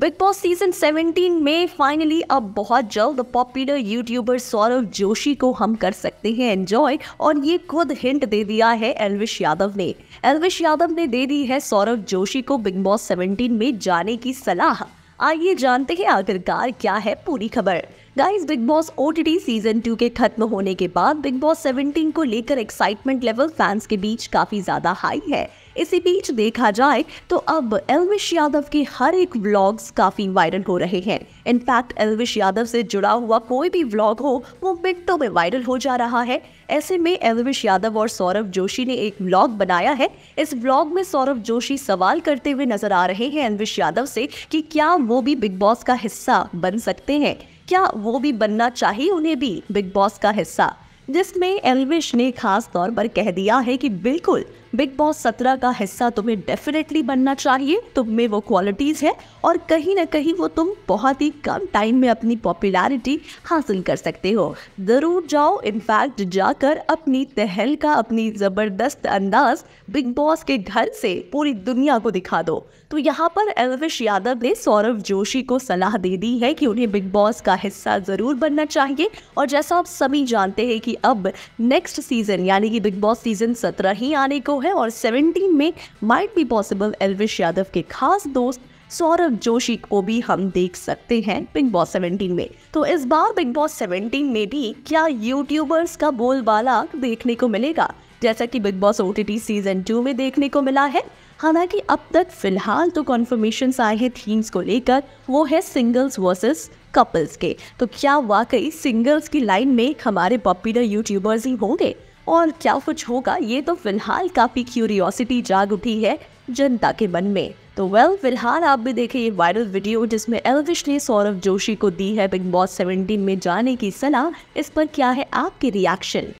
big boss season 17 में finally अब बहुत जल्द पॉपुलर यूट्यूबर सौरभ जोशी को हम कर सकते हैं एंजॉय और ये खुद हिंट दे दिया है एलविश यादव ने एलविश यादव ने दे दी है सौरभ जोशी को बिग बॉस 17 में जाने की सलाह आइए जानते हैं आखिरकार क्या है पूरी खबर guys Bigg Boss OTT season two के खत्म होने के बाद बिग बॉस 17 को लेकर एक्साइटमेंट लेवल फैंस के बीच काफी ज्यादा हाई है इसी बीच देखा जाए तो अब एलविश यादव के हर एक व्लॉग्स काफी वायरल हो रहे हैं इनफैक्ट एलविश यादव से जुड़ा हुआ कोई भी व्लॉग हो वो मिनटों में वायरल हो जा रहा है ऐसे में एलविश यादव और सौरभ जोशी ने एक व्लॉग बनाया है इस व्लॉग में सौरभ जोशी सवाल करते हुए नजर आ रहे हैं एलविश यादव से कि क्या वो भी बिग बॉस का हिस्सा बन सकते हैं क्या वो भी बनना चाहिए उन्हें भी बिग बॉस का हिस्सा जिसमें एलविश ने खास तौर पर कह दिया है कि बिल्कुल बिग बॉस सत्रह का हिस्सा तुम्हें डेफिनेटली बनना चाहिए तुम में वो क्वालिटीज़ है और कहीं ना कहीं वो तुम बहुत ही कम टाइम में अपनी पॉपुलैरिटी हासिल कर सकते हो ज़रूर जाओ इनफैक्ट जाकर अपनी तहल का अपनी ज़बरदस्त अंदाज बिग बॉस के घर से पूरी दुनिया को दिखा दो तो यहाँ पर एलविश यादव ने सौरभ जोशी को सलाह दे दी है कि उन्हें बिग बॉस का हिस्सा ज़रूर बनना चाहिए और जैसा आप सभी जानते हैं कि अब नेक्स्ट सीज़न यानी कि बिग बॉस सीज़न सत्रह ही आने को है और 17 में might be possible Elvish Yadav के खास दोस्त सौरभ जोशी को भी हम देख सकते हैं बिग बॉस 17 में तो इस बार बिग बॉस 17 में भी क्या यूट्यूबर्स का बोलबाला देखने को मिलेगा जैसा कि Bigg Boss O season two में देखने को मिला है हालांकि अब तक फिलहाल तो कॉन्फर्मेशन आए हैं थीम्स को लेकर वो है सिंगल्स वर्सेस कपल्स के तो क्या वाकई सिंगल्स की लाइन में हमारे पॉपुलर यूट्यूबर्स ही होंगे और क्या कुछ होगा ये तो फिलहाल काफ़ी क्यूरियोसिटी जाग उठी है जनता के मन में तो वेल फिलहाल आप भी देखें ये वायरल वीडियो जिसमें एलविश ने सौरभ जोशी को दी है बिग बॉस 17 में जाने की सलाह इस पर क्या है आपके रिएक्शन